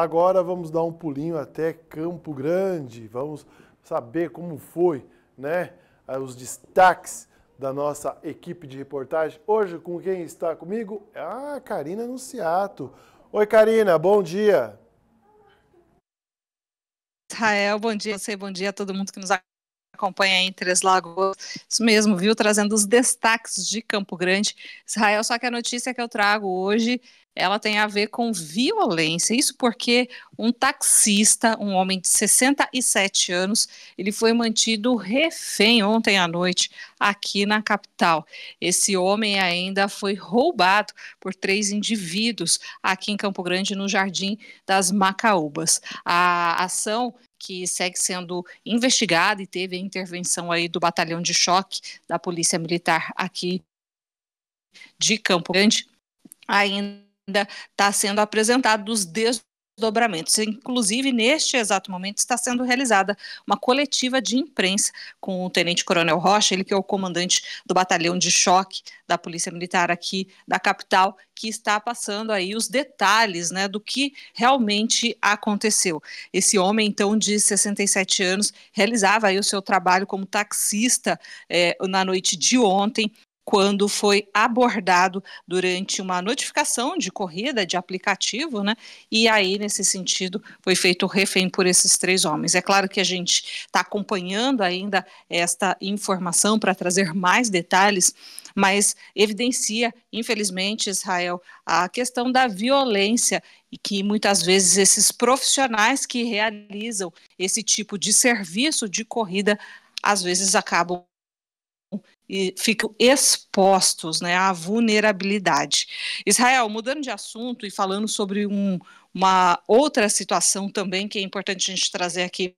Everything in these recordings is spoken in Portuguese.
Agora vamos dar um pulinho até Campo Grande, vamos saber como foi, né? Eh, os destaques da nossa equipe de reportagem. Hoje com quem está comigo? É a Karina Nunciato. Oi, Karina, bom dia. Israel, bom dia você, bom dia a todo mundo que nos acompanha em Três Lagoas. Isso mesmo, viu? Trazendo os destaques de Campo Grande. Israel, só que a notícia que eu trago hoje ela tem a ver com violência. Isso porque um taxista, um homem de 67 anos, ele foi mantido refém ontem à noite aqui na capital. Esse homem ainda foi roubado por três indivíduos aqui em Campo Grande, no Jardim das Macaúbas. A ação que segue sendo investigada e teve a intervenção aí do batalhão de choque da Polícia Militar aqui de Campo Grande ainda ainda está sendo apresentado dos desdobramentos. Inclusive, neste exato momento, está sendo realizada uma coletiva de imprensa com o Tenente Coronel Rocha, ele que é o comandante do batalhão de choque da Polícia Militar aqui da capital, que está passando aí os detalhes né, do que realmente aconteceu. Esse homem, então, de 67 anos, realizava aí o seu trabalho como taxista eh, na noite de ontem, quando foi abordado durante uma notificação de corrida de aplicativo, né? E aí, nesse sentido, foi feito refém por esses três homens. É claro que a gente está acompanhando ainda esta informação para trazer mais detalhes, mas evidencia, infelizmente, Israel, a questão da violência e que muitas vezes esses profissionais que realizam esse tipo de serviço de corrida às vezes acabam e ficam expostos né, à vulnerabilidade. Israel, mudando de assunto e falando sobre um, uma outra situação também que é importante a gente trazer aqui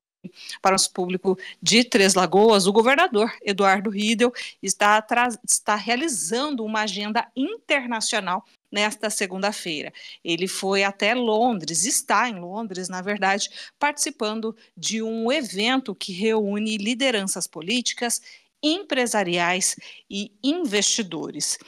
para o nosso público de Três Lagoas, o governador Eduardo Riedel está, está realizando uma agenda internacional nesta segunda-feira. Ele foi até Londres, está em Londres, na verdade, participando de um evento que reúne lideranças políticas empresariais e investidores.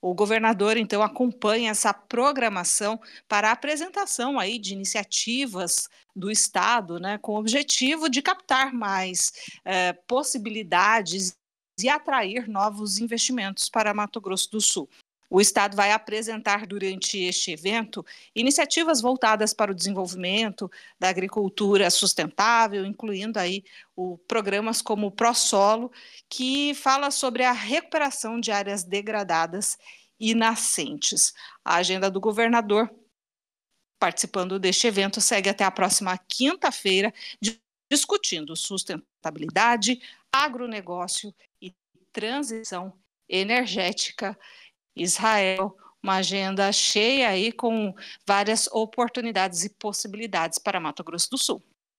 O governador então acompanha essa programação para a apresentação aí de iniciativas do estado, né, com o objetivo de captar mais eh, possibilidades e atrair novos investimentos para Mato Grosso do Sul. O Estado vai apresentar durante este evento iniciativas voltadas para o desenvolvimento da agricultura sustentável, incluindo aí o, programas como o ProSolo, que fala sobre a recuperação de áreas degradadas e nascentes. A agenda do governador participando deste evento segue até a próxima quinta-feira, discutindo sustentabilidade, agronegócio e transição energética. Israel, uma agenda cheia aí com várias oportunidades e possibilidades para Mato Grosso do Sul.